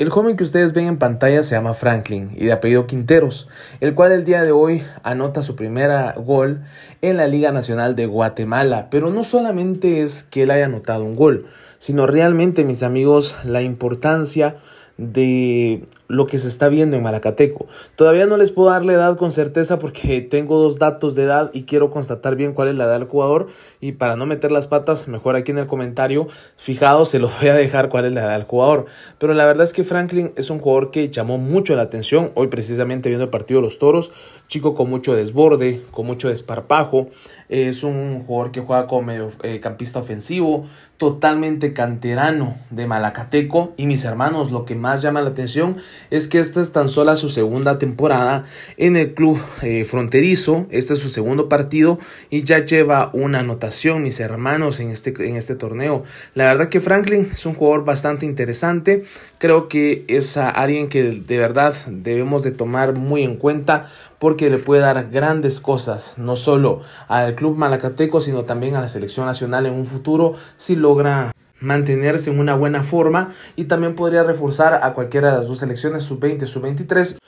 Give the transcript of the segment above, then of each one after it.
El joven que ustedes ven en pantalla se llama Franklin y de apellido Quinteros, el cual el día de hoy anota su primera gol en la Liga Nacional de Guatemala. Pero no solamente es que él haya anotado un gol, sino realmente, mis amigos, la importancia de lo que se está viendo en Malacateco. Todavía no les puedo dar la edad con certeza porque tengo dos datos de edad y quiero constatar bien cuál es la edad del jugador. Y para no meter las patas, mejor aquí en el comentario fijado se los voy a dejar cuál es la edad del jugador. Pero la verdad es que Franklin es un jugador que llamó mucho la atención. Hoy precisamente viendo el partido de los Toros, chico con mucho desborde, con mucho desparpajo. Es un jugador que juega como medio eh, ofensivo, totalmente canterano de Malacateco. Y mis hermanos, lo que más llama la atención es que esta es tan solo su segunda temporada en el club eh, fronterizo. Este es su segundo partido y ya lleva una anotación, mis hermanos, en este, en este torneo. La verdad que Franklin es un jugador bastante interesante. Creo que es alguien que de verdad debemos de tomar muy en cuenta porque le puede dar grandes cosas, no solo al club malacateco, sino también a la selección nacional en un futuro si logra mantenerse en una buena forma y también podría reforzar a cualquiera de las dos selecciones, sub-20, sub-23,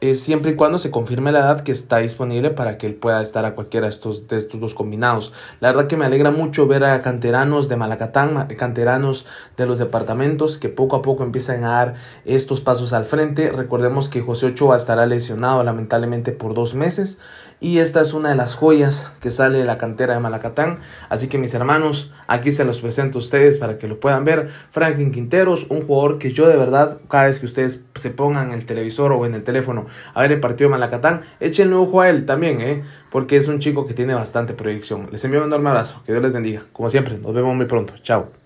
eh, siempre y cuando se confirme la edad que está disponible para que él pueda estar a cualquiera de estos, de estos dos combinados. La verdad que me alegra mucho ver a canteranos de Malacatán, canteranos de los departamentos que poco a poco empiezan a dar estos pasos al frente. Recordemos que José Ochoa estará lesionado lamentablemente por dos meses y esta es una de las joyas que sale de la cantera de Malacatán. Así que mis hermanos, aquí se los presento a ustedes para que lo puedan ver. Franklin Quinteros, un jugador que yo de verdad, cada vez que ustedes se pongan en el televisor o en el teléfono a ver el partido de Malacatán, échenle ojo a él también, ¿eh? porque es un chico que tiene bastante proyección. Les envío un enorme abrazo, que Dios les bendiga. Como siempre, nos vemos muy pronto. Chao.